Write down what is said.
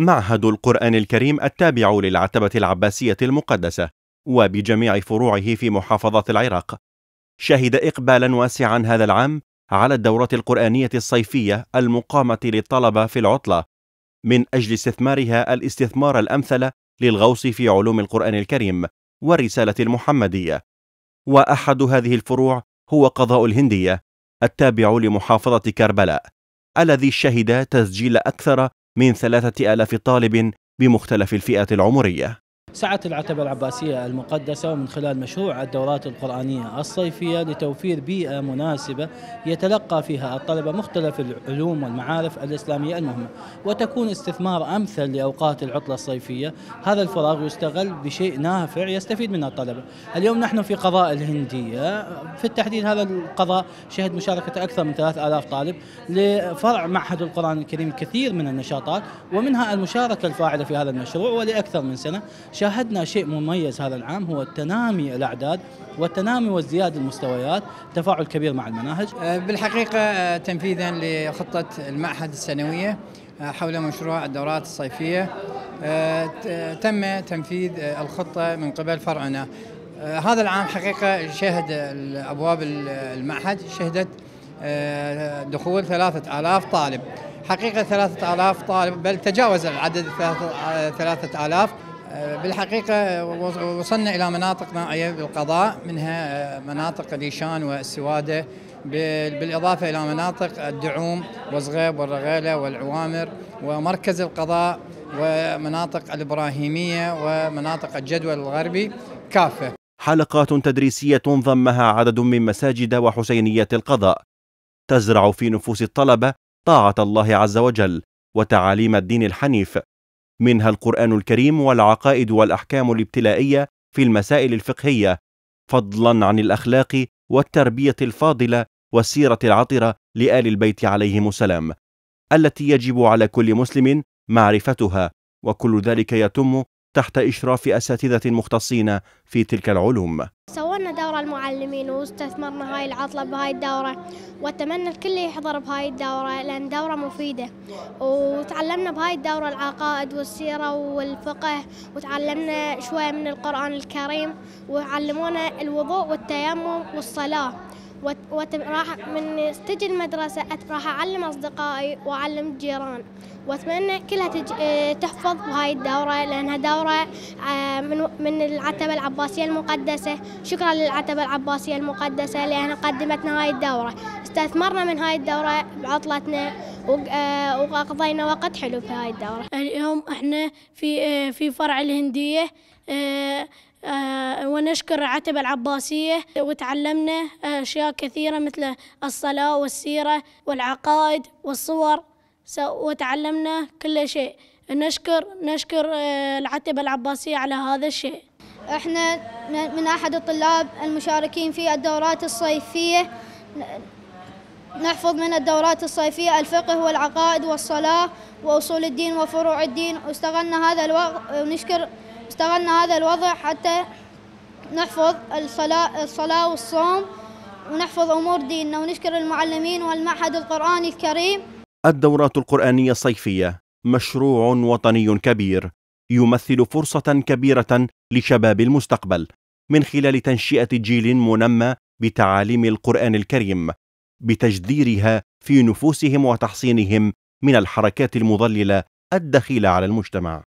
معهد القرآن الكريم التابع للعتبة العباسية المقدسة وبجميع فروعه في محافظة العراق شهد إقبالا واسعا هذا العام على الدورات القرآنية الصيفية المقامة للطلبة في العطلة من أجل استثمارها الاستثمار الأمثل للغوص في علوم القرآن الكريم والرسالة المحمدية وأحد هذه الفروع هو قضاء الهندية التابع لمحافظة كربلاء الذي شهد تسجيل أكثر من ثلاثة آلاف طالب بمختلف الفئات العمرية سعت العتبة العباسية المقدسة ومن خلال مشروع الدورات القرآنية الصيفية لتوفير بيئة مناسبة يتلقى فيها الطلبة مختلف العلوم والمعارف الإسلامية المهمة وتكون استثمار أمثل لأوقات العطلة الصيفية هذا الفراغ يستغل بشيء نافع يستفيد منه الطلبة اليوم نحن في قضاء الهندية في التحديد هذا القضاء شهد مشاركة أكثر من 3000 طالب لفرع معهد القرآن الكريم كثير من النشاطات ومنها المشاركة الفاعلة في هذا المشروع ولأكثر من سنة شاهدنا شيء مميز هذا العام هو تنامي الأعداد والتنامي وازدياد المستويات تفاعل كبير مع المناهج أه، بالحقيقة أه، تنفيذا لخطة المعهد السنوية أه، حول مشروع الدورات الصيفية تم تنفيذ الخطة من قبل فرعنا هذا العام حقيقة شهد أبواب المعهد شهدت دخول ثلاثة آلاف طالب حقيقة ثلاثة آلاف طالب بل تجاوز العدد ثلاثة آلاف آه، بالحقيقة وصلنا إلى مناطق نائية بالقضاء منها آه، مناطق ليشان والسوادة بالإضافة إلى مناطق الدعوم وصغيب والرغيلة والعوامر ومركز القضاء ومناطق الإبراهيمية ومناطق الجدول الغربي كافة حلقات تدريسية ضمها عدد من مساجد وحسينية القضاء تزرع في نفوس الطلبة طاعة الله عز وجل وتعاليم الدين الحنيف منها القران الكريم والعقائد والاحكام الابتلائيه في المسائل الفقهيه فضلا عن الاخلاق والتربيه الفاضله والسيره العطره لال البيت عليهم السلام التي يجب على كل مسلم معرفتها وكل ذلك يتم تحت اشراف اساتذه مختصين في تلك العلوم المعلمين واستثمرنا هاي العطلة بهاي الدورة وأتمنى الكل يحضر بهاي الدورة لأن دورة مفيدة وتعلمنا بهاي الدورة العقائد والسيرة والفقه وتعلمنا شوية من القرآن الكريم وعلمونا الوضوء والتيمم والصلاة راح من تجي المدرسة راح أعلم أصدقائي وأعلم جيران وأتمنى كلها تج... آه، تحفظ بهاي الدورة لأنها دورة آه، من من العتبة العباسية المقدسة شكرا للعتبة العباسية المقدسة لأنها قدمتنا هاي الدورة استثمرنا من هاي الدورة بعطلتنا وقضينا آه، وقت حلو في هاي الدورة اليوم يعني احنا في في فرع الهندية آه، ونشكر عتبة العباسية وتعلمنا أشياء كثيرة مثل الصلاة والسيرة والعقائد والصور وتعلمنا كل شيء نشكر نشكر آه، العتبة العباسية على هذا الشيء احنا من أحد الطلاب المشاركين في الدورات الصيفية نحفظ من الدورات الصيفية الفقه والعقائد والصلاة وأصول الدين وفروع الدين واستغلنا هذا الوقت ونشكر استغلنا هذا الوضع حتى نحفظ الصلاة, الصلاة والصوم ونحفظ أمور ديننا ونشكر المعلمين والمعهد القرآني الكريم الدورات القرآنية الصيفية مشروع وطني كبير يمثل فرصة كبيرة لشباب المستقبل من خلال تنشئة جيل منمى بتعاليم القرآن الكريم بتجديرها في نفوسهم وتحصينهم من الحركات المضللة الدخيلة على المجتمع